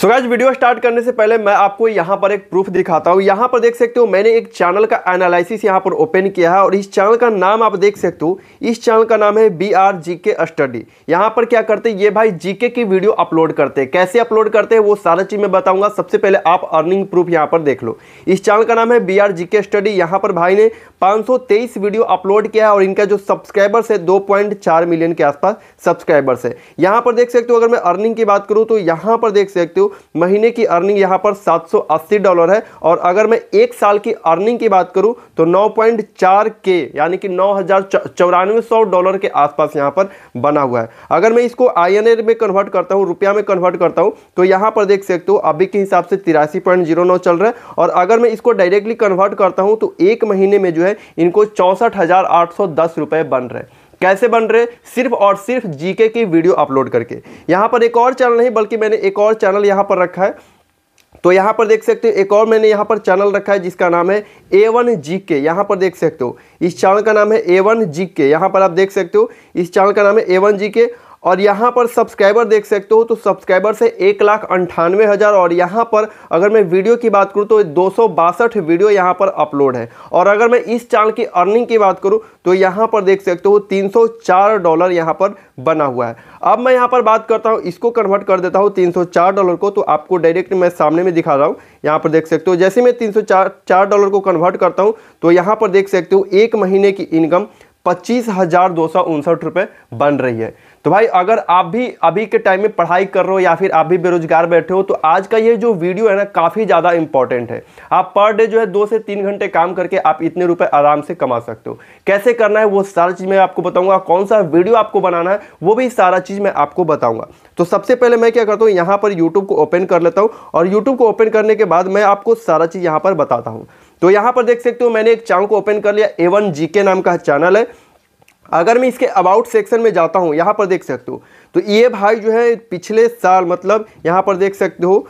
सो so, video start करने से पहले मैं आपको यहाँ पर एक प्रूफ दिखाता हूँ यहाँ पर देख सकते हो मैंने एक चैनल का एनालिसिस यहाँ पर ओपन किया है और इस चैनल का नाम आप देख सकते हो इस चैनल का नाम है बी आर जी के स्टडी यहाँ पर क्या करते हैं ये भाई जीके की वीडियो अपलोड करते हैं कैसे अपलोड करते हैं वो सारा चीज़ मैं बताऊँगा सबसे पहले आप अर्निंग प्रूफ यहाँ पर देख लो इस चैनल का नाम है बी आर जी के स्टडी यहाँ पर भाई ने पाँच वीडियो अपलोड किया है और इनका जो सब्सक्राइबर्स है दो मिलियन के आसपास सब्सक्राइबर्स है यहाँ पर देख सकते हो अगर मैं अर्निंग की बात करूँ तो यहाँ पर देख सकते हो हूँ महीने की अर्निंग यहां पर 780 डॉलर है और अगर मैं एक साल की अर्निंग की बात करूं तो 9.4 के यानी कि नौ डॉलर के आसपास यहां पर बना हुआ है अगर मैं इसको आई में कन्वर्ट करता हूं रुपया में कन्वर्ट करता हूं तो यहां पर देख सकते हो अभी के हिसाब से तिरासी चल रहा है और अगर मैं इसको डायरेक्टली कन्वर्ट करता हूँ तो एक महीने में जो है इनको चौंसठ बन रहे है कैसे बन रहे सिर्फ और सिर्फ जीके की वीडियो अपलोड करके यहाँ पर एक और चैनल नहीं बल्कि मैंने एक और चैनल यहाँ पर रखा है तो यहाँ पर देख सकते हो एक और मैंने यहाँ पर चैनल रखा है जिसका नाम है ए वन जी के यहाँ पर देख सकते हो इस चैनल का नाम है ए वन जी के यहाँ पर आप देख सकते हो इस चैनल का नाम है ए वन जी के और यहाँ पर सब्सक्राइबर देख सकते हो तो सब्सक्राइबर से एक लाख अंठानवे हज़ार और यहाँ पर अगर मैं वीडियो की बात करूँ तो दो सौ बासठ वीडियो यहाँ पर अपलोड है और अगर मैं इस चैनल की अर्निंग की बात करूँ तो यहाँ पर देख सकते हो तीन सौ चार डॉलर यहाँ पर बना हुआ है अब मैं यहाँ पर बात करता हूँ इसको कन्वर्ट कर देता हूँ तीन सौ चार डॉलर को तो आपको डायरेक्ट मैं सामने में दिखा रहा हूँ यहाँ पर देख सकते हो जैसे मैं तीन सौ चार चार डॉलर को कन्वर्ट करता हूँ तो यहाँ पर देख सकते हो एक महीने की इनकम पच्चीस हज़ार दो सौ उनसठ रुपये बन रही है तो भाई अगर आप भी अभी के टाइम में पढ़ाई कर रहे हो या फिर आप भी बेरोजगार बैठे हो तो आज का ये जो वीडियो है ना काफ़ी ज़्यादा इंपॉर्टेंट है आप पर डे जो है दो से तीन घंटे काम करके आप इतने रुपए आराम से कमा सकते हो कैसे करना है वो सारा चीज़ मैं आपको बताऊंगा कौन सा वीडियो आपको बनाना है वो भी सारा चीज़ मैं आपको बताऊँगा तो सबसे पहले मैं क्या करता हूँ यहाँ पर यूट्यूब को ओपन कर लेता हूँ और यूट्यूब को ओपन करने के बाद मैं आपको सारा चीज़ यहाँ पर बताता हूँ तो यहाँ पर देख सकते हो मैंने एक चैनल को ओपन कर लिया एवन जी के नाम का चैनल है अगर मैं इसके अबाउट सेक्शन में जाता हूँ यहाँ पर देख सकते हो तो ये भाई जो है पिछले साल मतलब यहाँ पर देख सकते हो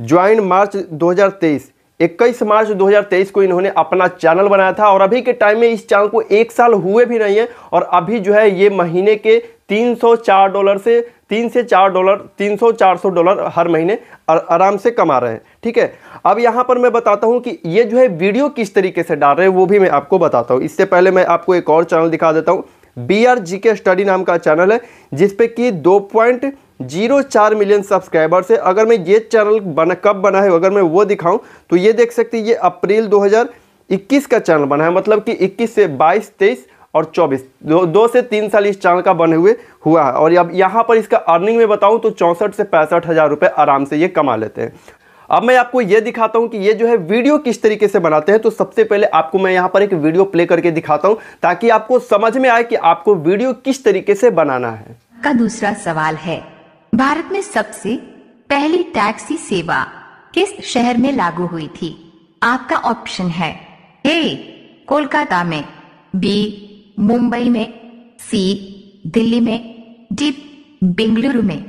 ज्वाइन मार्च 2023 इक्कीस मार्च 2023 को इन्होंने अपना चैनल बनाया था और अभी के टाइम में इस चैनल को एक साल हुए भी नहीं है और अभी जो है ये महीने के 304 डॉलर से तीन से चार डॉलर 300-400 डॉलर हर महीने आराम से कमा रहे हैं ठीक है अब यहाँ पर मैं बताता हूँ कि ये जो है वीडियो किस तरीके से डाल रहे हैं वो भी मैं आपको बताता हूँ इससे पहले मैं आपको एक और चैनल दिखा देता हूँ बी आर जी के स्टडी नाम का चैनल है जिसपे कि दो पॉइंट जीरो चार मिलियन सब्सक्राइबर्स है अगर मैं ये चैनल बना कब बना है अगर मैं वो दिखाऊं तो ये देख सकते हैं ये अप्रैल 2021 का चैनल बना है मतलब कि 21 से 22 23 और 24 दो, दो से तीन साल इस चैनल का बने हुए हुआ है और अब यहाँ पर इसका अर्निंग में बताऊँ तो चौंसठ से पैंसठ हज़ार रुपये आराम से ये कमा लेते हैं अब मैं आपको ये दिखाता हूँ कि ये जो है वीडियो किस तरीके से बनाते हैं तो सबसे पहले आपको मैं यहाँ पर एक वीडियो प्ले करके दिखाता हूँ ताकि आपको समझ में आए कि आपको वीडियो किस तरीके से बनाना है का दूसरा सवाल है भारत में सबसे पहली टैक्सी सेवा किस शहर में लागू हुई थी आपका ऑप्शन है ए कोलकाता में बी मुंबई में सी दिल्ली में डी बेंगलुरु में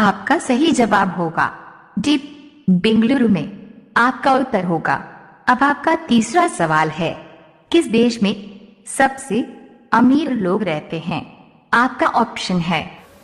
आपका सही जवाब होगा डिप बेंगलुरु में आपका उत्तर होगा अब आपका तीसरा सवाल है किस देश में सबसे अमीर लोग रहते हैं आपका ऑप्शन है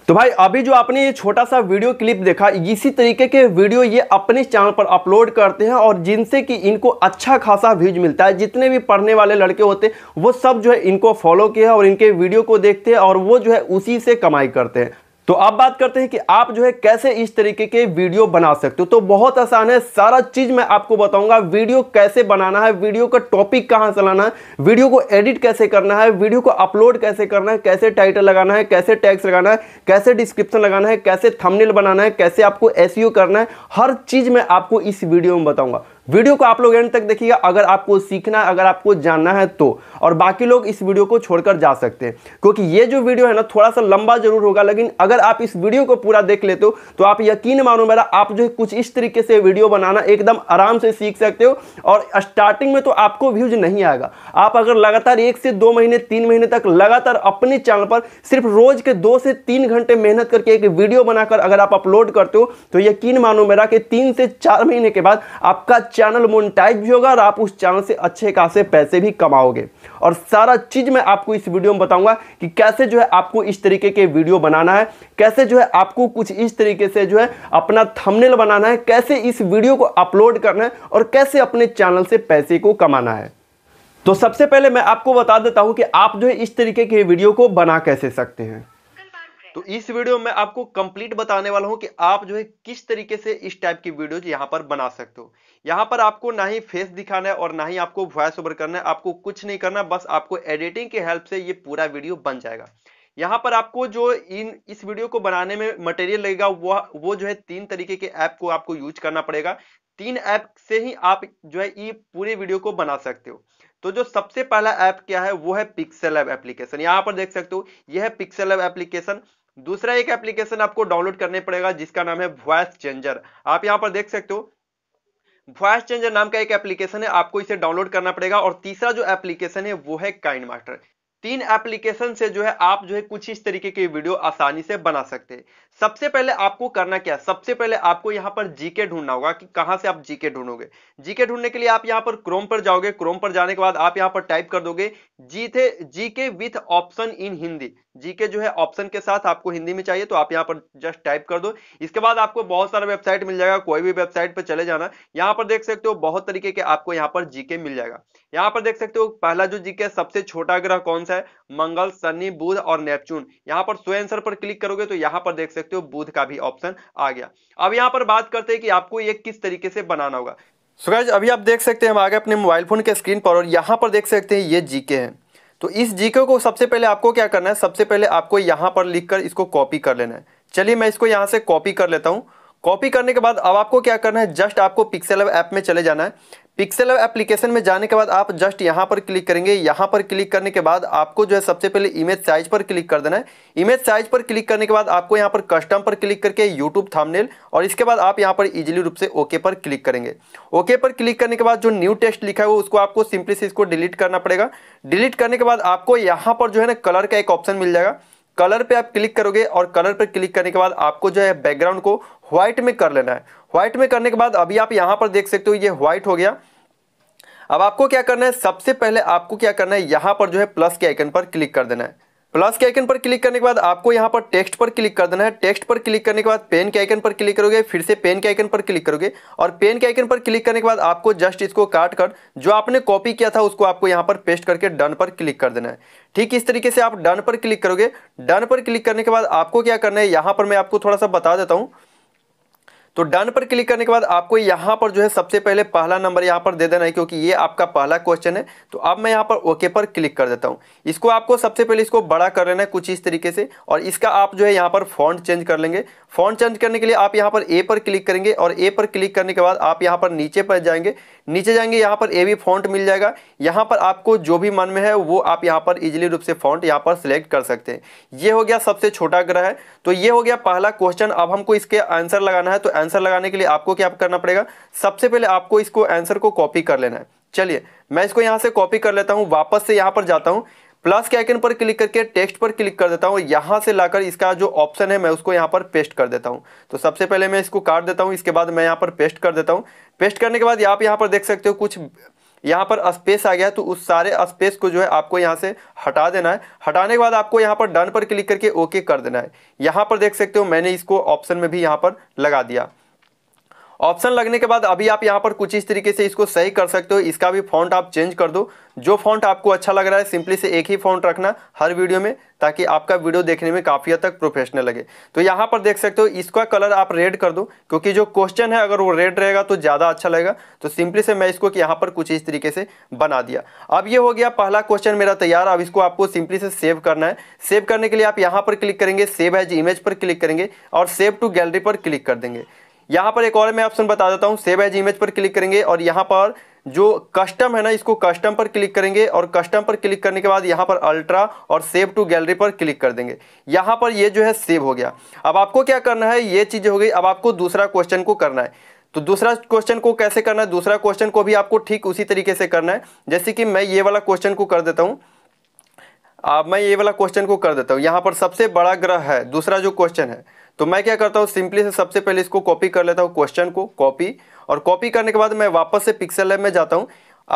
तो भाई अभी जो आपने ये छोटा सा वीडियो क्लिप देखा इसी तरीके के वीडियो ये अपने चैनल पर अपलोड करते हैं और जिनसे कि इनको अच्छा खासा व्यूज मिलता है जितने भी पढ़ने वाले लड़के होते हैं वो सब जो है इनको फॉलो किया और इनके वीडियो को देखते हैं और वो जो है उसी से कमाई करते हैं तो अब बात करते हैं कि आप जो है कैसे इस तरीके के वीडियो बना सकते हो तो बहुत आसान है सारा चीज मैं आपको बताऊंगा वीडियो कैसे बनाना है वीडियो का टॉपिक कहाँ से लाना है वीडियो को एडिट कैसे करना है वीडियो को अपलोड कैसे करना है कैसे टाइटल लगाना है कैसे टैक्स लगाना है कैसे डिस्क्रिप्शन लगाना है कैसे थमनेल बनाना है कैसे आपको एस e करना है हर चीज मैं आपको इस वीडियो में बताऊंगा वीडियो को आप लोग एंड तक देखिएगा अगर आपको सीखना है अगर आपको जानना है तो और बाकी लोग इस वीडियो को छोड़कर जा सकते हैं क्योंकि ये जो वीडियो है ना थोड़ा सा लंबा जरूर होगा लेकिन अगर आप इस वीडियो को पूरा देख लेते हो तो आप यकीन मानो मेरा आप जो है कुछ इस तरीके से वीडियो बनाना एकदम आराम से सीख सकते हो और स्टार्टिंग में तो आपको व्यूज नहीं आएगा आप अगर लगातार एक से दो महीने तीन महीने तक लगातार अपने चैनल पर सिर्फ रोज के दो से तीन घंटे मेहनत करके एक वीडियो बनाकर अगर आप अपलोड करते हो तो यकीन मानो मेरा कि तीन से चार महीने के बाद आपका चैनल मोनिटाइज भी होगा और आप उस चैनल से अच्छे खासे पैसे भी कमाओगे और सारा चीज़ मैं आपको इस वीडियो में बताऊंगा कि कैसे जो है आपको इस तरीके के वीडियो बनाना है कैसे जो है आपको कुछ इस तरीके से जो है अपना थंबनेल बनाना है कैसे इस वीडियो को अपलोड करना है और कैसे अपने चैनल से पैसे को कमाना है तो सबसे पहले मैं आपको बता देता हूं कि आप जो है इस तरीके के वीडियो को बना कैसे सकते हैं तो इस वीडियो में आपको कंप्लीट बताने वाला हूं कि आप जो है किस तरीके से इस टाइप की वीडियो यहां पर बना सकते हो यहां पर आपको ना ही फेस दिखाना है और ना ही आपको वॉइस ओवर करना है आपको कुछ नहीं करना बस आपको एडिटिंग की हेल्प से ये पूरा वीडियो बन जाएगा यहाँ पर आपको जो इन इस वीडियो को बनाने में मटेरियल लगेगा वो वो जो है तीन तरीके के ऐप को आपको यूज करना पड़ेगा तीन ऐप से ही आप जो है ये पूरे वीडियो को बना सकते हो तो जो सबसे पहला ऐप क्या है वो है पिक्सल ऐप एप्लीकेशन यहाँ पर देख सकते हो यह है पिक्सल ऐप एप्लीकेशन दूसरा एक एप्लीकेशन आपको डाउनलोड करने पड़ेगा जिसका नाम है वॉइस चेंजर आप यहां पर देख सकते हो वॉइस चेंजर नाम का एक एप्लीकेशन है आपको इसे डाउनलोड करना पड़ेगा और तीसरा जो एप्लीकेशन है वो है काइंड मास्टर तीन एप्लीकेशन से जो है आप जो है कुछ इस तरीके की वीडियो आसानी से बना सकते हैं सबसे पहले आपको करना क्या सबसे पहले आपको यहाँ पर जीके ढूंढना होगा कि कहां से आप जीके ढूंढोगे जीके ढूंढने के लिए आप यहाँ पर क्रोम पर जाओगे क्रोम पर जाने के बाद आप यहाँ पर टाइप कर दोगे जीथे GK with option in Hindi GK जो है ऑप्शन के साथ आपको हिंदी में चाहिए तो आप यहाँ पर जस्ट टाइप कर दो इसके बाद आपको बहुत सारा वेबसाइट मिल जाएगा कोई भी वेबसाइट पर चले जाना यहाँ पर देख सकते हो बहुत तरीके के आपको यहाँ पर जीके मिल जाएगा यहाँ पर देख सकते हो पहला जो जीके सबसे छोटा ग्रह कौन सा है मंगल शनि बुध और नेपच्यून यहां पर स्वयं पर क्लिक करोगे तो यहां पर देख सकते हो बुध का भी ऑप्शन आ गया अब यहां पर बात करते हैं कि आपको ये किस तरीके से बनाना होगा सो so अभी आप देख सकते हैं हम आगे अपने मोबाइल फोन के स्क्रीन पर और यहाँ पर देख सकते हैं ये जीके हैं तो इस जीके को सबसे पहले आपको क्या करना है सबसे पहले आपको यहाँ पर लिखकर इसको कॉपी कर लेना है चलिए मैं इसको यहाँ से कॉपी कर लेता हूँ कॉपी करने के बाद अब आपको क्या करना है जस्ट आपको पिक्सेल ऐप में चले जाना है पिक्सल एप्लीकेशन में जाने के बाद आप जस्ट यहां पर क्लिक करेंगे यहां पर क्लिक करने के बाद आपको जो है सबसे पहले इमेज साइज पर क्लिक कर देना है इमेज साइज पर क्लिक करने के बाद आपको यहाँ पर कस्टम पर क्लिक करके यूट्यूब थामनेल और इसके बाद आप यहाँ पर इजीली रूप से ओके पर क्लिक करेंगे ओके पर क्लिक करने के बाद जो न्यू टेस्ट लिखा है वो उसको आपको सिंपली से इसको डिलीट करना पड़ेगा डिलीट करने के बाद आपको यहाँ पर जो है ना कलर का एक ऑप्शन मिल जाएगा कलर पे आप क्लिक करोगे और कलर पर क्लिक करने के बाद आपको जो है बैकग्राउंड को व्हाइट में कर लेना है व्हाइट में करने के बाद अभी आप यहां पर देख सकते हो ये व्हाइट हो गया अब आपको क्या करना है सबसे पहले आपको क्या करना है यहां पर जो है प्लस के आइकन पर क्लिक कर देना है प्लस के आइकन पर क्लिक करने के बाद आपको यहाँ पर टेक्स्ट पर क्लिक कर देना है टेक्स्ट पर क्लिक करने के बाद पेन के आइकन पर क्लिक करोगे फिर से पेन के आइकन पर क्लिक करोगे और पेन के आइकन पर क्लिक करने के बाद आपको जस्ट इसको काट कर जो आपने कॉपी किया था उसको आपको यहाँ पर पेस्ट करके डन पर क्लिक कर देना है ठीक इस तरीके से आप डन पर क्लिक करोगे डन पर क्लिक करने के बाद आपको क्या करना है यहाँ पर मैं आपको थोड़ा सा बता देता हूँ तो डन पर क्लिक करने के बाद आपको यहाँ पर जो है सबसे पहले पहला नंबर यहाँ पर दे देना है क्योंकि ये आपका पहला क्वेश्चन है तो अब मैं यहाँ पर ओके पर क्लिक कर देता हूँ इसको आपको सबसे पहले इसको बड़ा कर लेना है कुछ इस तरीके से और इसका आप जो है यहाँ पर फॉन्ट चेंज कर लेंगे फ़ॉन्ट चेंज करने के लिए आप यहाँ पर ए पर क्लिक करेंगे और ए पर क्लिक करने के बाद आप यहाँ पर नीचे पर जाएंगे नीचे जाएंगे यहाँ पर ए भी फ़ॉन्ट मिल जाएगा यहाँ पर आपको जो भी मन में है वो आप यहाँ पर इजीली रूप से फ़ॉन्ट यहाँ पर सिलेक्ट कर सकते हैं ये हो गया सबसे छोटा ग्रह तो ये हो गया पहला क्वेश्चन अब हमको इसके आंसर लगाना है तो आंसर लगाने के लिए आपको क्या करना पड़ेगा सबसे पहले आपको इसको आंसर को कॉपी कर लेना है चलिए मैं इसको यहाँ से कॉपी कर लेता हूँ वापस से यहाँ पर जाता हूँ प्लस के आइकन पर क्लिक करके टेक्स्ट पर क्लिक कर देता हूँ यहाँ से लाकर इसका जो ऑप्शन है मैं उसको यहाँ पर पेस्ट कर देता हूँ तो सबसे पहले मैं इसको काट देता हूँ इसके बाद मैं यहाँ पर पेस्ट कर देता हूँ पेस्ट करने के बाद आप यहाँ पर देख सकते हो कुछ यहाँ पर स्पेस आ गया तो उस सारे स्पेस को जो है आपको यहाँ से हटा देना है हटाने के बाद आपको यहाँ पर डन पर क्लिक करके ओके कर देना है यहाँ पर देख सकते हो मैंने इसको ऑप्शन में भी यहाँ पर लगा दिया ऑप्शन लगने के बाद अभी आप यहाँ पर कुछ इस तरीके से इसको सही कर सकते हो इसका भी फॉन्ट आप चेंज कर दो जो फॉन्ट आपको अच्छा लग रहा है सिंपली से एक ही फॉन्ट रखना हर वीडियो में ताकि आपका वीडियो देखने में काफ़ी हद तक प्रोफेशनल लगे तो यहाँ पर देख सकते हो इसका कलर आप रेड कर दो क्योंकि जो क्वेश्चन है अगर वो रेड रहेगा तो ज़्यादा अच्छा लगेगा तो सिंपली से मैं इसको यहाँ पर कुछ इस तरीके से बना दिया अब ये हो गया पहला क्वेश्चन मेरा तैयार अब इसको आपको सिंपली से सेव करना है सेव करने के लिए आप यहाँ पर क्लिक करेंगे सेव एज इमेज पर क्लिक करेंगे और सेव टू गैलरी पर क्लिक कर देंगे यहाँ पर एक और मैं ऑप्शन बता देता हूँ सेव एज इमेज पर क्लिक करेंगे और यहाँ पर जो कस्टम है ना इसको कस्टम पर क्लिक करेंगे और कस्टम पर क्लिक करने के बाद यहाँ पर अल्ट्रा और सेव टू गैलरी पर क्लिक कर देंगे यहाँ पर ये जो है सेव हो गया अब आपको क्या करना है ये चीज हो गई अब आपको दूसरा क्वेश्चन को करना है तो दूसरा क्वेश्चन को कैसे करना है दूसरा क्वेश्चन को भी आपको ठीक उसी तरीके से करना है जैसे कि मैं ये वाला क्वेश्चन को कर देता हूँ अब मैं ये वाला क्वेश्चन को कर देता हूँ यहाँ पर सबसे बड़ा ग्रह है दूसरा जो क्वेश्चन है तो मैं क्या करता हूँ सिंपली से सबसे पहले इसको कॉपी कर लेता हूँ क्वेश्चन को कॉपी और कॉपी करने के बाद मैं वापस से पिक्सल लैब में जाता हूँ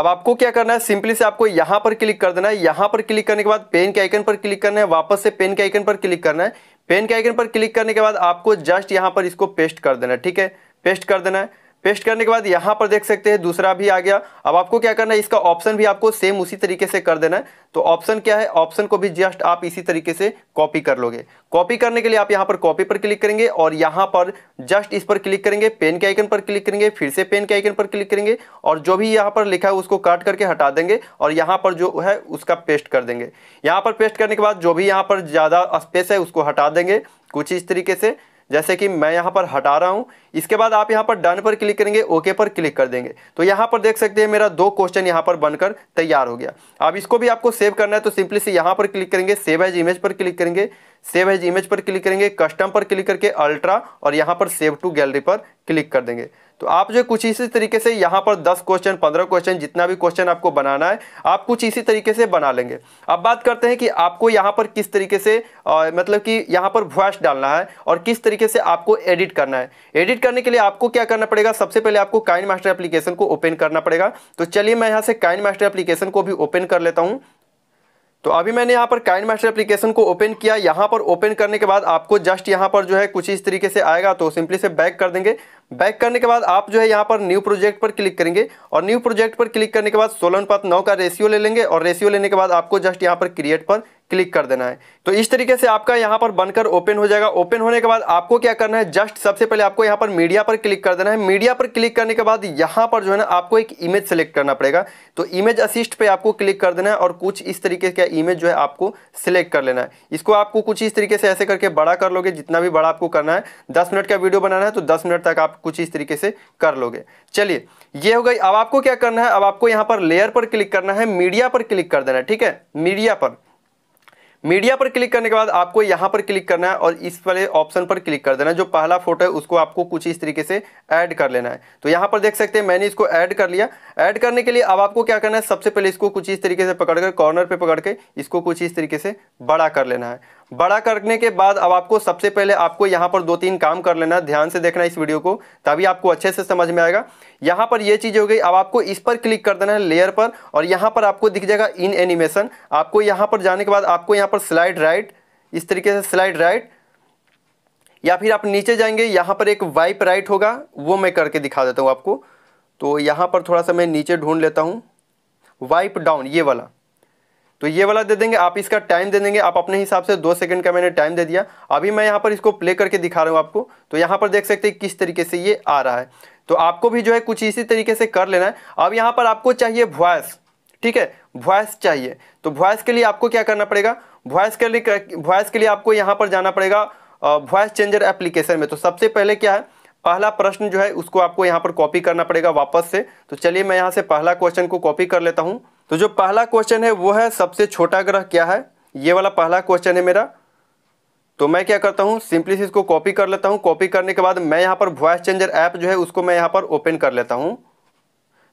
अब आपको क्या करना है सिंपली से आपको यहाँ पर क्लिक कर देना है यहाँ पर क्लिक करने के बाद पेन के आइकन पर क्लिक करना है वापस से पेन के आइकन पर क्लिक करना है पेन के आइकन पर क्लिक करने के बाद आपको जस्ट यहाँ पर इसको पेस्ट कर देना है ठीक है पेस्ट कर देना है पेस्ट करने के बाद यहाँ पर देख सकते हैं दूसरा भी आ गया अब आपको क्या करना है इसका ऑप्शन भी आपको सेम उसी तरीके से कर देना है तो ऑप्शन क्या है ऑप्शन को भी जस्ट आप इसी तरीके से कॉपी कर लोगे कॉपी करने के लिए आप यहाँ पर कॉपी पर क्लिक करेंगे और यहाँ पर जस्ट इस पर क्लिक करेंगे पेन के आइकन पर क्लिक करेंगे फिर से पेन के आइकन पर क्लिक करेंगे और जो भी यहाँ पर लिखा है उसको काट करके हटा देंगे और यहाँ पर जो है उसका पेस्ट कर देंगे यहाँ पर पेस्ट करने के बाद जो भी यहाँ पर ज़्यादा स्पेस है उसको हटा देंगे कुछ इस तरीके से जैसे कि मैं यहाँ पर हटा रहा हूँ इसके बाद आप यहाँ पर डन पर क्लिक करेंगे ओके पर क्लिक कर देंगे तो यहाँ पर देख सकते हैं मेरा दो क्वेश्चन यहाँ पर बनकर तैयार हो गया अब इसको भी आपको सेव करना है तो सिंपली से यहाँ पर क्लिक करेंगे सेव एज इमेज पर क्लिक करेंगे सेव एज इमेज पर क्लिक करेंगे कस्टम पर क्लिक करके अल्ट्रा और यहाँ पर सेव टू गैलरी पर क्लिक कर देंगे तो आप जो कुछ इसी तरीके से यहाँ पर 10 क्वेश्चन 15 क्वेश्चन जितना भी क्वेश्चन आपको बनाना है आप कुछ इसी तरीके से बना लेंगे अब बात करते हैं कि आपको यहाँ पर किस तरीके से आ, मतलब कि यहाँ पर वॉइस डालना है और किस तरीके से आपको एडिट करना है एडिट करने के लिए आपको क्या करना पड़ेगा सबसे पहले आपको काइन मास्टर एप्लीकेशन को ओपन करना पड़ेगा तो चलिए मैं यहाँ से काइन मास्टर एप्लीकेशन को भी ओपन कर लेता हूँ तो अभी मैंने यहाँ पर काइंड मास्टर एप्लीकेशन को ओपन किया यहाँ पर ओपन करने के बाद आपको जस्ट यहाँ पर जो है कुछ इस तरीके से आएगा तो सिंपली से बैक कर देंगे बैक करने के बाद आप जो है यहाँ पर न्यू प्रोजेक्ट पर क्लिक करेंगे और न्यू प्रोजेक्ट पर क्लिक करने के बाद सोलन पात नौ का रेशियो ले लेंगे और रेशियो लेने के बाद आपको जस्ट यहाँ पर क्रिएट पर क्लिक कर देना है तो इस तरीके से आपका यहाँ पर बनकर ओपन हो जाएगा ओपन होने के बाद आपको क्या करना है जस्ट सबसे पहले आपको यहाँ पर मीडिया पर क्लिक कर देना है मीडिया पर क्लिक करने के बाद यहाँ पर जो है ना आपको एक इमेज सेलेक्ट करना पड़ेगा तो इमेज असिस्ट पे आपको क्लिक कर देना है और कुछ इस तरीके का इमेज जो है आपको सिलेक्ट कर लेना है इसको आपको कुछ इस तरीके से ऐसे करके बड़ा कर लोगे जितना भी बड़ा आपको करना है दस मिनट का वीडियो बनाना है तो दस मिनट तक आप कुछ इस तरीके से कर लोगे चलिए ये हो गई अब आपको क्या करना है अब आपको यहाँ पर लेयर पर क्लिक करना है मीडिया पर क्लिक कर देना है ठीक है मीडिया पर मीडिया पर क्लिक करने के बाद आपको यहाँ पर क्लिक करना है और इस वाले ऑप्शन पर क्लिक कर देना है जो पहला फोटो है उसको आपको कुछ इस तरीके से ऐड कर लेना है तो यहाँ पर देख सकते हैं मैंने इसको ऐड कर लिया ऐड करने के लिए अब आपको क्या करना है सबसे पहले इसको कुछ इस तरीके से पकड़ कर कॉर्नर पर पकड़ के इसको कुछ इस तरीके से बड़ा कर लेना है बड़ा करने के बाद अब आपको सबसे पहले आपको यहाँ पर दो तीन काम कर लेना ध्यान से देखना इस वीडियो को तभी आपको अच्छे से समझ में आएगा यहाँ पर ये चीज़ हो गई अब आपको इस पर क्लिक कर देना है लेयर पर और यहाँ पर आपको दिख जाएगा इन एनिमेशन आपको यहाँ पर जाने के बाद आपको यहाँ पर स्लाइड राइट इस तरीके से स्लाइड राइट या फिर आप नीचे जाएंगे यहाँ पर एक वाइप राइट होगा वो मैं करके दिखा देता हूँ आपको तो यहाँ पर थोड़ा सा मैं नीचे ढूंढ लेता हूँ वाइप डाउन ये वाला तो ये वाला दे देंगे आप इसका टाइम दे देंगे आप अपने हिसाब से दो सेकंड का मैंने टाइम दे दिया अभी मैं यहाँ पर इसको प्ले करके दिखा रहा हूँ आपको तो यहाँ पर देख सकते हैं किस तरीके से ये आ रहा है तो आपको भी जो है कुछ इसी तरीके से कर लेना है अब यहाँ पर आपको चाहिए वॉयस ठीक है वॉयस चाहिए तो वॉयस के लिए आपको क्या करना पड़ेगा वॉयस के लिए वॉयस के लिए आपको यहाँ पर जाना पड़ेगा वॉयस चेंजर एप्लीकेशन में तो सबसे पहले क्या है पहला प्रश्न जो है उसको आपको यहाँ पर कॉपी करना पड़ेगा वापस से तो चलिए मैं यहाँ से पहला क्वेश्चन को कॉपी कर लेता हूँ तो जो पहला क्वेश्चन है वो है सबसे छोटा ग्रह क्या है ये वाला पहला क्वेश्चन है मेरा तो मैं क्या करता हूँ सिंपली से इसको कॉपी कर लेता हूँ कॉपी करने के बाद मैं यहाँ पर वॉइस चेंजर ऐप जो है उसको मैं यहाँ पर ओपन कर लेता हूँ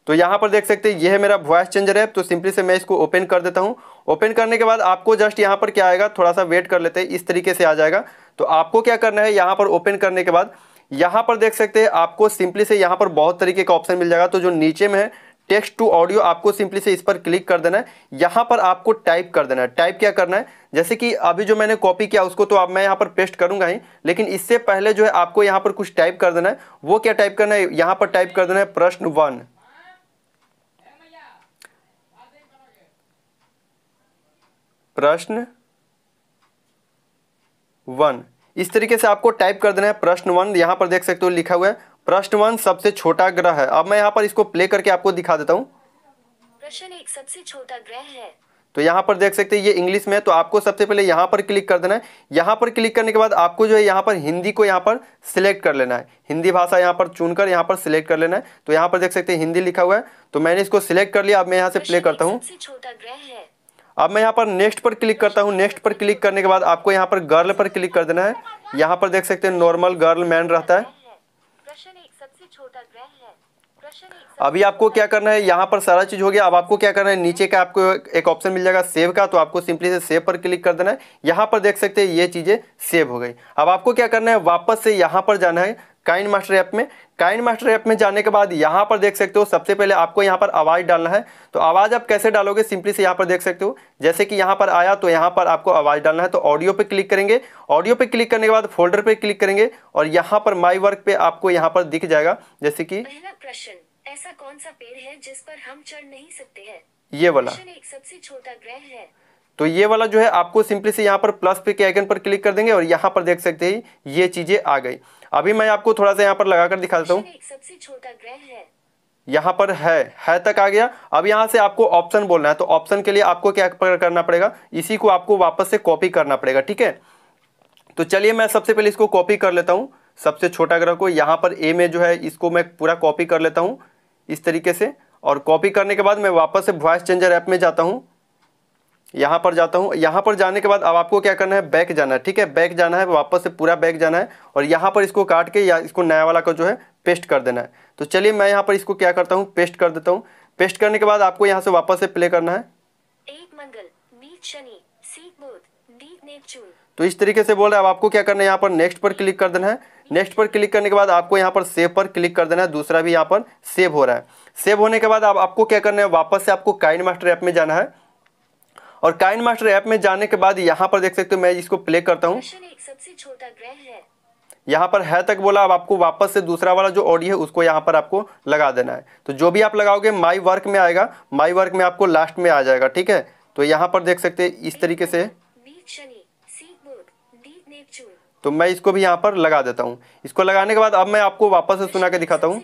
तो यहाँ पर देख सकते हैं ये है मेरा वॉइस चेंजर ऐप तो सिंपली से मैं इसको ओपन कर देता हूँ ओपन करने के बाद आपको जस्ट यहाँ पर क्या आएगा थोड़ा सा वेट कर लेते हैं इस तरीके से आ जाएगा तो आपको क्या करना है यहाँ पर ओपन करने के बाद यहाँ पर देख सकते हैं आपको सिंपली से यहाँ पर बहुत तरीके का ऑप्शन मिल जाएगा तो जो नीचे में है टेक्स्ट टू ऑडियो आपको सिंपली से इस पर क्लिक कर देना है यहाँ पर आपको टाइप कर देना है टाइप क्या करना है जैसे कि अभी जो मैंने कॉपी किया उसको तो आप मैं यहाँ पर पेस्ट करूँगा ही लेकिन इससे पहले जो है आपको यहाँ पर कुछ टाइप कर देना है वो क्या टाइप करना है यहाँ पर टाइप कर देना है प्रश्न वन प्रश्न वन इस तरीके से आपको टाइप कर देना है प्रश्न वन यहाँ पर देख सकते हो लिखा हुआ है प्रश्न वन सबसे छोटा ग्रह है अब मैं यहाँ पर इसको प्ले करके आपको दिखा देता हूँ प्रश्न एक सबसे छोटा ग्रह है तो यहाँ पर देख सकते हैं ये इंग्लिश में है तो आपको सबसे पहले यहाँ पर क्लिक कर देना है यहाँ पर क्लिक करने के बाद आपको जो है यहाँ पर हिंदी को यहाँ पर सिलेक्ट कर लेना है हिंदी भाषा यहाँ पर चुनकर यहाँ पर सिलेक्ट कर लेना है तो यहाँ पर देख सकते हैं हिंदी लिखा हुआ है तो मैंने इसको सिलेक्ट कर लिया अब मैं यहाँ से प्ले करता हूँ अब मैं यहाँ पर नेक्स्ट पर क्लिक करता हूँ नेक्स्ट पर क्लिक करने के बाद आपको यहाँ पर गर्ल पर क्लिक कर देना है यहाँ पर देख सकते हैं नॉर्मल गर्ल मैन रहता है अभी आपको क्या करना है यहाँ पर सारा चीज़ हो गया अब आपको क्या करना है नीचे का आपको एक ऑप्शन मिल जाएगा सेव का तो आपको सिंपली से सेव पर क्लिक कर देना है यहाँ पर देख सकते हैं ये चीज़ें सेव हो गई अब आपको क्या करना है वापस से यहाँ पर जाना है काइन मास्टर ऐप में काइन मास्टर ऐप में जाने के बाद यहाँ पर देख सकते हो सबसे पहले आपको यहाँ पर आवाज़ डालना है तो आवाज़ आप कैसे डालोगे सिंपली से यहाँ पर देख सकते हो जैसे कि यहाँ पर आया तो यहाँ पर आपको आवाज़ डालना है तो ऑडियो पे क्लिक करेंगे ऑडियो पे क्लिक करने के बाद फोल्डर पे क्लिक करेंगे और यहाँ पर माई वर्क पे आपको यहाँ पर दिख जाएगा जैसे कि ऐसा कौन सा पेड़ है जिस पर हम चढ़ नहीं सकते हैं ये वाला एक सबसे छोटा ग्रह है तो ये वाला जो है आपको सिंपली से यहाँ पर प्लस पे के आइकन पर क्लिक कर देंगे और यहाँ पर देख सकते हैं ये चीजें आ गई अभी मैं आपको थोड़ा सा यहाँ पर लगाकर दिखा देता हूँ सबसे छोटा ग्रह है यहाँ पर है है तक आ गया अब यहाँ से आपको ऑप्शन बोलना है तो ऑप्शन के लिए आपको क्या करना पड़ेगा इसी को आपको वापस से कॉपी करना पड़ेगा ठीक है तो चलिए मैं सबसे पहले इसको कॉपी कर लेता हूँ सबसे छोटा ग्रह को यहाँ पर ए में जो है इसको मैं पूरा कॉपी कर लेता हूँ इस तरीके से और कॉपी करने के बाद मैं वापस से वॉइस चेंजर ऐप में जाता हूँ यहाँ पर जाता हूँ यहाँ पर जाने के बाद अब आपको क्या करना है बैक जाना है ठीक है बैक जाना है वापस से पूरा बैक जाना है और यहाँ पर इसको काट के या इसको नया वाला का जो है पेस्ट कर देना है तो चलिए मैं यहाँ पर इसको क्या करता हूँ पेस्ट कर देता हूँ पेस्ट करने के बाद आपको यहाँ से वापस से प्ले करना है तो इस तरीके से बोल रहे हैं अब आपको क्या करना है यहाँ पर नेक्स्ट पर क्लिक कर देना है नेक्स्ट पर क्लिक करने के बाद आपको यहाँ पर सेव पर क्लिक कर देना है दूसरा भी यहाँ पर सेव हो रहा है सेव होने के बाद आप, आपको क्या करना है वापस से आपको काइन मास्टर ऐप में जाना है और काइन मास्टर ऐप में जाने के बाद यहाँ पर देख सकते हो मैं इसको प्ले करता हूँ यहाँ पर है तक बोला अब आपको वापस से दूसरा वाला जो ऑडियो है उसको यहाँ पर आपको लगा देना है तो जो भी आप लगाओगे माई वर्क में आएगा माई वर्क में आपको लास्ट में आ जाएगा ठीक है तो यहाँ पर देख सकते हैं इस तरीके से तो मैं इसको भी यहाँ पर लगा देता हूँ इसको लगाने के बाद अब मैं आपको वापस से सुना के दिखाता हूँ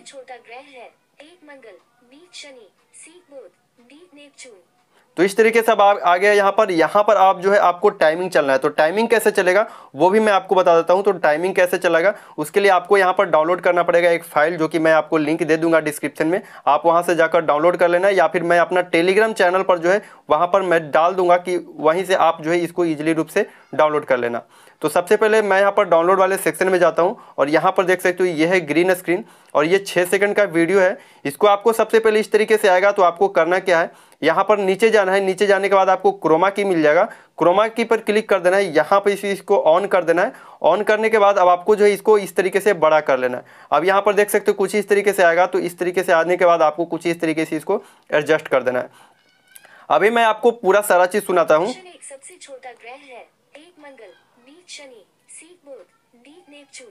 तो इस तरीके से अब आप आ गया यहाँ पर यहाँ पर आप जो है आपको टाइमिंग चलना है तो टाइमिंग कैसे चलेगा वो भी मैं आपको बता देता हूँ तो टाइमिंग कैसे चलेगा उसके लिए आपको यहाँ पर डाउनलोड करना पड़ेगा एक फाइल जो कि मैं आपको लिंक दे दूंगा डिस्क्रिप्शन में आप वहाँ से जाकर डाउनलोड कर लेना या फिर मैं अपना टेलीग्राम चैनल पर जो है वहाँ पर मैं डाल दूंगा कि वहीं से आप जो है इसको ईजिली रूप से डाउनलोड कर लेना तो सबसे पहले मैं यहाँ पर डाउनलोड वाले सेक्शन में जाता हूँ और यहाँ पर देख सकते हो ये है ग्रीन स्क्रीन और ये छः सेकंड का वीडियो है इसको आपको सबसे पहले इस तरीके से आएगा तो आपको करना क्या है यहाँ पर नीचे जाना है नीचे जाने के बाद आपको क्रोमा की मिल जाएगा क्रोमा की पर क्लिक कर देना है यहाँ पर इसी इसको ऑन कर देना है ऑन करने के बाद अब आपको जो है इसको इस तरीके से बड़ा कर लेना है अब यहाँ पर देख सकते हो कुछ इस तरीके से आएगा तो इस तरीके से आने के बाद आपको कुछ इस तरीके से इसको एडजस्ट कर देना है अभी मैं आपको पूरा सारा चीज़ सुनाता हूँ सबसे छोटा ग्रह है शनि सीट बुध डीप नेपच्यून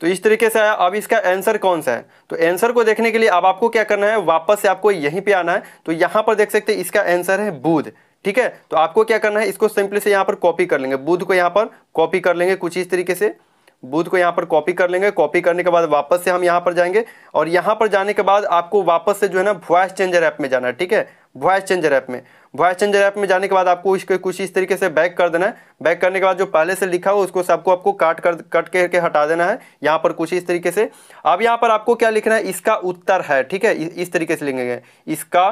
तो इस तरीके से आया अब इसका आंसर कौन सा है तो आंसर को देखने के लिए अब आपको क्या करना है वापस से आपको यहीं पे आना है तो यहां पर देख सकते हैं इसका आंसर है बुध ठीक है तो आपको क्या करना है इसको सिंपली से यहां पर कॉपी कर लेंगे बुध को यहाँ पर कॉपी कर लेंगे कुछ इस तरीके से बुध को यहाँ पर कॉपी कर लेंगे कॉपी करने के बाद वापस से हम यहाँ पर जाएंगे और यहाँ पर जाने के बाद आपको वापस से जो है ना वॉइस चेंजर ऐप में जाना है ठीक है वॉइस चेंजर ऐप में वॉइस चेंजर ऐप में जाने के बाद आपको इसके कुछ इस तरीके से बैक कर देना है बैक करने के बाद जो पहले से लिखा हो उसको सबको आपको काट कर कट के, के हटा देना है यहाँ पर कुछ इस तरीके से अब यहाँ पर आपको क्या लिखना है इसका उत्तर है ठीक है इस तरीके से लिखेंगे इसका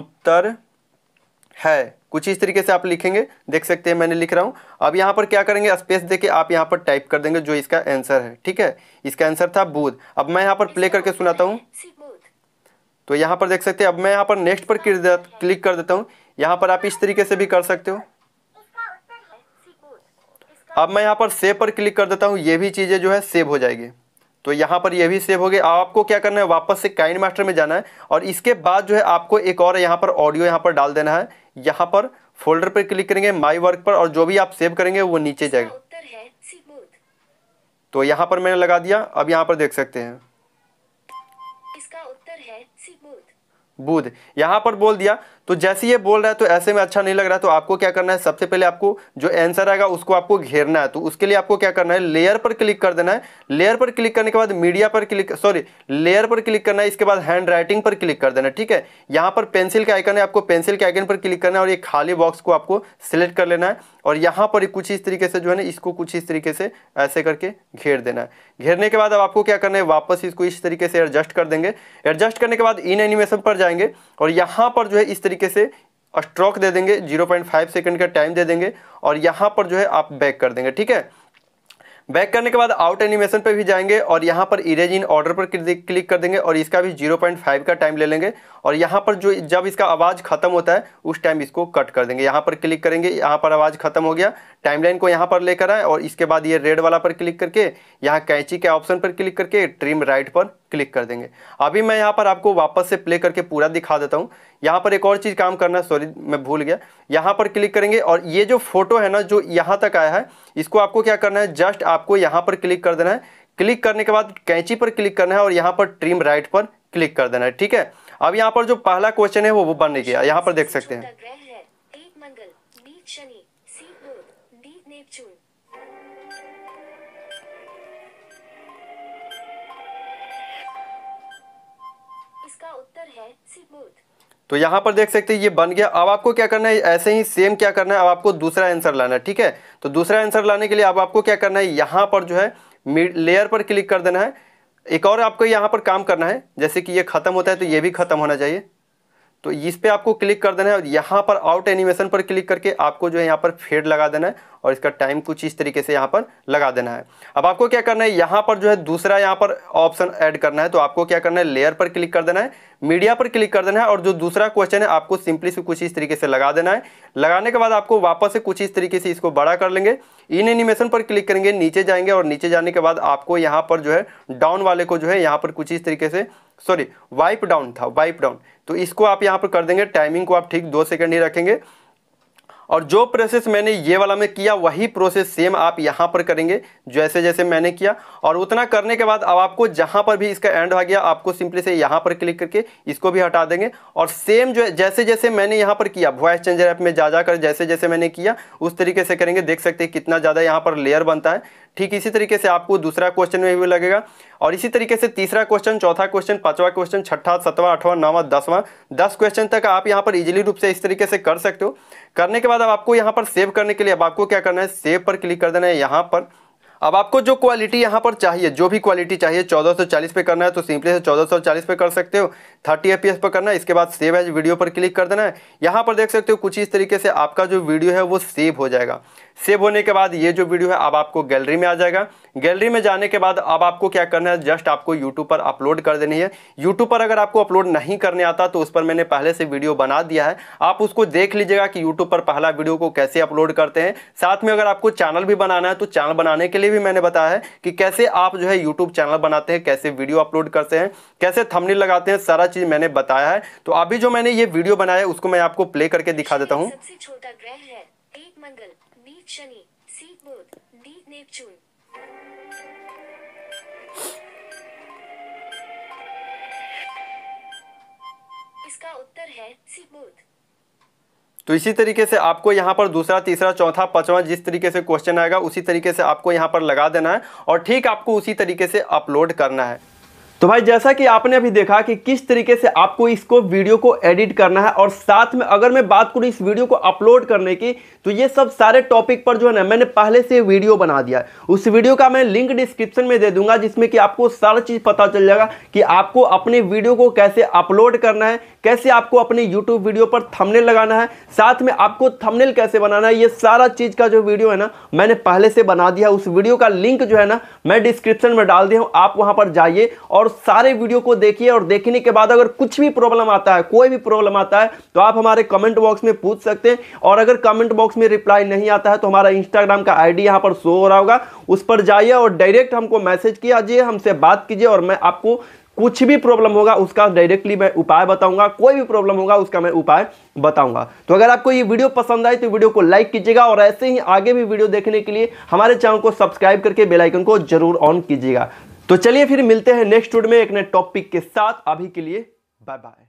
उत्तर है कुछ इस तरीके से आप लिखेंगे देख सकते हैं मैंने लिख रहा हूँ अब यहाँ पर क्या करेंगे स्पेस देके आप यहाँ पर टाइप कर देंगे जो इसका आंसर है ठीक है इसका आंसर था बुध अब मैं यहाँ पर प्ले करके सुनाता हूँ तो यहाँ पर देख सकते हैं अब मैं यहाँ पर नेक्स्ट पर क्लिक कर देता हूँ यहाँ पर आप इस तरीके से भी कर सकते हो अब मैं यहाँ पर सेव पर क्लिक कर देता हूँ ये भी चीज़ें जो है सेव हो जाएगी तो यहाँ पर ये भी सेव हो गई आपको क्या करना है वापस से काइंड मास्टर में जाना है और इसके बाद जो है आपको एक और यहाँ पर ऑडियो यहाँ पर डाल देना है यहाँ पर फोल्डर पर क्लिक करेंगे माई वर्क पर और जो भी आप सेव करेंगे वो नीचे जाएगा तो यहाँ पर मैंने लगा दिया अब यहाँ पर देख सकते हैं उत्तर बुध यहाँ पर बोल दिया तो जैसे ये बोल रहा है तो ऐसे में अच्छा नहीं लग रहा है तो आपको क्या करना है सबसे पहले आपको जो आंसर आएगा उसको आपको घेरना है तो उसके लिए आपको क्या करना है लेयर पर क्लिक कर देना है लेयर पर क्लिक करने के बाद मीडिया पर क्लिक सॉरी लेयर पर क्लिक करना है इसके बाद हैंड राइटिंग पर क्लिक कर देना है ठीक है यहाँ पर पेंसिल का आइकन है आपको पेंसिल के आइकन पर क्लिक करना है और ये खाली बॉक्स को आपको सिलेक्ट कर लेना है और यहाँ पर कुछ इस तरीके से जो है ना इसको कुछ इस तरीके से ऐसे करके घेर देना है घेरने के बाद अब आपको क्या करना है वापस इसको इस तरीके से एडजस्ट कर देंगे एडजस्ट करने के बाद इन एनिमेशन पर जाएंगे और यहाँ पर जो है इस तरीके तरीके से स्ट्रोक दे देंगे 0.5 सेकंड का टाइम दे देंगे और यहाँ पर जो है आप बैक कर देंगे ठीक है बैक करने के बाद आउट एनिमेशन पे भी जाएंगे और यहाँ पर इरेज इन ऑर्डर पर क्लिक कर देंगे और इसका भी 0.5 का टाइम ले लेंगे और यहाँ पर जो जब इसका आवाज़ ख़त्म होता है उस टाइम इसको कट कर देंगे यहाँ पर क्लिक करेंगे यहाँ पर आवाज़ ख़त्म हो गया टाइमलाइन को यहाँ पर लेकर आए और इसके बाद ये रेड वाला पर क्लिक करके यहाँ कैंची के ऑप्शन पर क्लिक करके ट्रिम राइट पर क्लिक कर देंगे अभी मैं यहाँ पर आपको वापस से प्ले करके पूरा दिखा देता हूँ यहाँ पर एक और चीज़ काम करना है सॉरी मैं भूल गया यहाँ पर क्लिक करेंगे और ये जो फोटो है ना जो यहाँ तक आया है इसको आपको क्या करना है जस्ट आपको यहाँ पर क्लिक कर देना है क्लिक करने के बाद कैंची पर क्लिक करना है और यहाँ पर ट्रिम राइट पर क्लिक कर देना है ठीक है अब यहाँ पर जो पहला क्वेश्चन है वो वो बन गया यहाँ पर देख सकते हैं इसका उत्तर है तो यहाँ पर देख सकते हैं ये बन गया अब आपको क्या करना है ऐसे ही सेम क्या करना है अब आपको दूसरा आंसर लाना है ठीक है तो दूसरा आंसर लाने के लिए अब आपको क्या करना है यहाँ पर जो है लेयर पर क्लिक कर देना है एक और आपको यहाँ पर काम करना है जैसे कि ये ख़त्म होता है तो ये भी ख़त्म होना चाहिए तो इस पर आपको क्लिक कर देना है और यहाँ पर आउट एनिमेशन पर क्लिक करके आपको जो है यहाँ पर फेड लगा देना है और इसका टाइम कुछ इस तरीके से यहाँ पर लगा देना है अब आपको क्या करना है यहाँ पर जो है दूसरा यहाँ पर ऑप्शन ऐड करना है तो आपको क्या करना है लेयर पर क्लिक कर देना है मीडिया पर क्लिक कर देना है और जो दूसरा क्वेश्चन है आपको सिंपली से कुछ इस तरीके से लगा देना है लगाने के बाद आपको वापस से कुछ इस तरीके से इसको बड़ा कर लेंगे इन एनिमेशन पर क्लिक करेंगे नीचे जाएंगे और नीचे जाने के बाद आपको यहाँ पर जो है डाउन वाले को जो है यहाँ पर कुछ इस तरीके से सॉरी वाइप डाउन था वाइप डाउन तो इसको आप यहाँ पर कर देंगे टाइमिंग को आप ठीक दो सेकंड ही रखेंगे और जो प्रोसेस मैंने ये वाला में किया वही प्रोसेस सेम आप यहाँ पर करेंगे जैसे जैसे मैंने किया और उतना करने के बाद अब आपको जहाँ पर भी इसका एंड आ गया आपको सिंपली से यहाँ पर क्लिक करके इसको भी हटा देंगे और सेम जो जैसे जैसे मैंने यहाँ पर किया वॉइस चेंजर ऐप में जा जाकर जैसे जैसे मैंने किया उस तरीके से करेंगे देख सकते हैं कितना ज़्यादा यहाँ पर लेयर बनता है ठीक इसी तरीके से आपको दूसरा क्वेश्चन में भी लगेगा और इसी तरीके से तीसरा क्वेश्चन चौथा क्वेश्चन पांचवा क्वेश्चन छठा सतवा आठवां नवा दसवां दस क्वेश्चन तक आप यहाँ पर इजीली रूप से इस तरीके से कर सकते हो करने के बाद अब आपको यहाँ पर सेव करने के लिए अब आपको क्या करना है सेव पर क्लिक कर देना है यहाँ पर अब आपको जो क्वालिटी यहाँ पर चाहिए जो भी क्वालिटी चाहिए 1440 पे करना है तो सिंपली से 1440 पे कर सकते हो 30 एफ पर करना है इसके बाद सेव एज वीडियो पर क्लिक कर देना है यहाँ पर देख सकते हो कुछ इस तरीके से आपका जो वीडियो है वो सेव हो जाएगा सेव होने के बाद ये जो वीडियो है अब आपको गैलरी में आ जाएगा गैलरी में जाने के बाद अब आपको क्या करना है जस्ट आपको यूट्यूब पर अपलोड कर देनी है यूट्यूब पर अगर आपको अपलोड नहीं करने आता तो उस पर मैंने पहले से वीडियो बना दिया है आप उसको देख लीजिएगा कि यूट्यूब पर पहला वीडियो को कैसे अपलोड करते हैं साथ में अगर आपको चैनल भी बनाना है तो चैनल बनाने के लिए भी मैंने बताया है कि कैसे आप जो है यूट्यूब चैनल बनाते हैं कैसे वीडियो अपलोड करते हैं कैसे थमनी लगाते हैं सारा चीज़ मैंने बताया है तो अभी जो मैंने ये वीडियो बनाया है उसको मैं आपको प्ले करके दिखा देता हूँ मंगल शनि सी बुध डी नेपचून इसका उत्तर है सी बुध तो इसी तरीके से आपको यहाँ पर दूसरा तीसरा चौथा पांचवा जिस तरीके से क्वेश्चन आएगा उसी तरीके से आपको यहाँ पर लगा देना है और ठीक आपको उसी तरीके से अपलोड करना है तो भाई जैसा कि आपने अभी देखा कि किस तरीके से आपको इसको वीडियो को एडिट करना है और साथ में अगर मैं बात करूँ इस वीडियो को अपलोड करने की तो ये सब सारे टॉपिक पर जो है ना मैंने पहले से वीडियो बना दिया है उस वीडियो का मैं लिंक डिस्क्रिप्शन में दे दूंगा जिसमें कि आपको सारा चीज़ पता चल जाएगा कि आपको अपने वीडियो को कैसे अपलोड करना है कैसे आपको अपने यूट्यूब वीडियो पर थमनेल लगाना है साथ में आपको थमनेल कैसे बनाना है ये सारा चीज़ का जो वीडियो है ना मैंने पहले से बना दिया उस वीडियो का लिंक जो है ना मैं डिस्क्रिप्शन में डाल दिया हूँ आप वहाँ पर जाइए और और सारे वीडियो को देखिए और देखने के बाद अगर कुछ भी प्रॉब्लम आता है कोई भी प्रॉब्लम आता है तो आप हमारे कमेंट बॉक्स में पूछ सकते हैं और अगर कमेंट बॉक्स में रिप्लाई नहीं आता है तो हमारा इंस्टाग्राम का आईडी यहां पर शो हो रहा होगा उस पर जाइए और डायरेक्ट हमको मैसेज किया जाइए हमसे बात कीजिए और मैं आपको कुछ भी प्रॉब्लम होगा उसका डायरेक्टली मैं उपाय बताऊंगा कोई भी प्रॉब्लम होगा उसका मैं उपाय बताऊंगा तो अगर आपको ये वीडियो पसंद आए तो वीडियो को लाइक कीजिएगा और ऐसे ही आगे भी वीडियो देखने के लिए हमारे चैनल को सब्सक्राइब करके बेलाइकन को जरूर ऑन कीजिएगा तो चलिए फिर मिलते हैं नेक्स्ट वीडियो में एक नए टॉपिक के साथ अभी के लिए बाय बाय